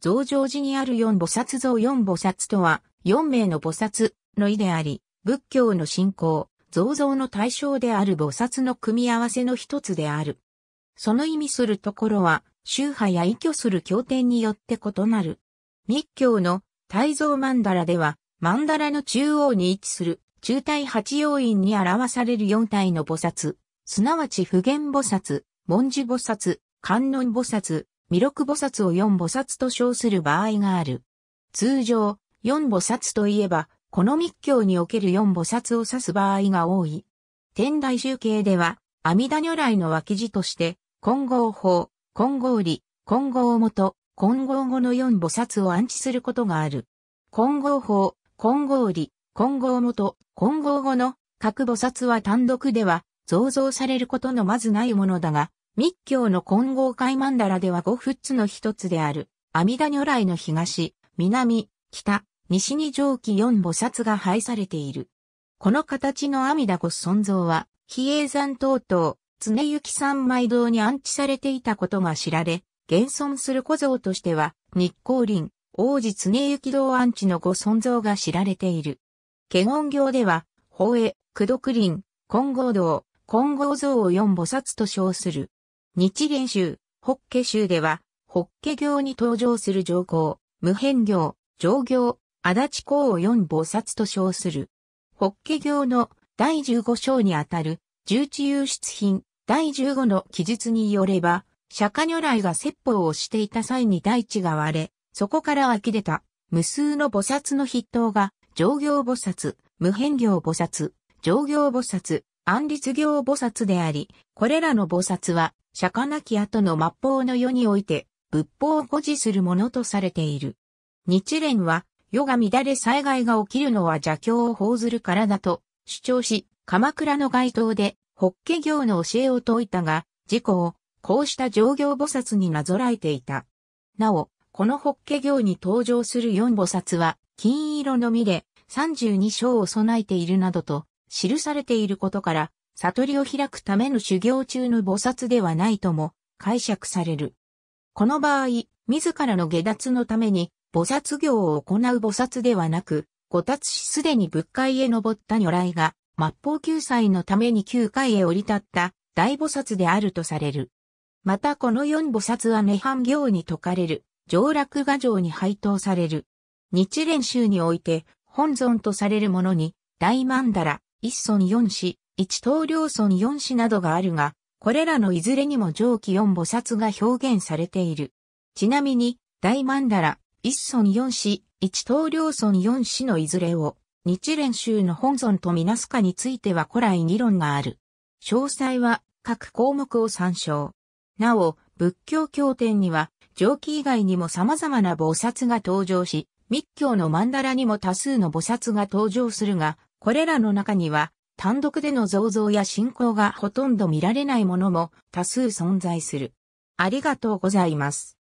増上寺にある四菩薩像四菩薩とは、四名の菩薩の意であり、仏教の信仰、造上の対象である菩薩の組み合わせの一つである。その意味するところは、宗派や依拠する経典によって異なる。密教の大蔵曼荼羅では、曼荼羅の中央に位置する中体八要因に表される四体の菩薩、すなわち普賢菩薩、文字菩薩、観音菩薩、弥勒菩薩を四菩薩と称する場合がある。通常、四菩薩といえば、この密教における四菩薩を指す場合が多い。天台集計では、阿弥陀如来の脇字として、混合法、混合理、混合元、混合語の四菩薩を安置することがある。混合法、混合理、混合元、混合語の各菩薩は単独では、造像されることのまずないものだが、密教の混合海曼荼羅では五仏の一つである、阿弥陀如来の東、南、北、西に上記四菩薩が配されている。この形の阿弥陀仏尊像は、比叡山等々、常行三枚堂に安置されていたことが知られ、現存する古像としては、日光林、王子常行堂安置のご尊像が知られている。華厳行では、宝永、九毒林、金剛堂、金剛像を四菩薩と称する。日蓮宗、法華宗では、法華行に登場する上皇、無変行、上行、足立公を四菩薩と称する。法華行の第15章にあたる、十地有出品、第15の記述によれば、釈迦如来が説法をしていた際に大地が割れ、そこから湧き出た、無数の菩薩の筆頭が、上行菩薩、無変行菩薩、上行菩薩、安立行菩薩であり、これらの菩薩は、釈迦なき後の末法の世において、仏法を保持するものとされている。日蓮は、世が乱れ災害が起きるのは邪教を奉ずるからだと主張し、鎌倉の街頭で、法華経の教えを説いたが、事故を、こうした上行菩薩になぞらえていた。なお、この法華経に登場する四菩薩は、金色の実で、三十二章を備えているなどと、記されていることから、悟りを開くための修行中の菩薩ではないとも解釈される。この場合、自らの下脱のために菩薩行を行う菩薩ではなく、五達しすでに仏界へ登った如来が、末法救済のために九界へ降り立った大菩薩であるとされる。またこの四菩薩は涅槃行に説かれる、上落画上に配当される。日蓮宗において、本尊とされるものに、大曼荼羅、一尊四子、一等領村四市などがあるが、これらのいずれにも上記四菩薩が表現されている。ちなみに、大曼荼羅、一村四市、一等領村四市のいずれを、日蓮宗の本尊とみなすかについては古来議論がある。詳細は各項目を参照。なお、仏教経典には、上記以外にも様々な菩薩が登場し、密教の曼荼羅にも多数の菩薩が登場するが、これらの中には、単独での造像や進行がほとんど見られないものも多数存在する。ありがとうございます。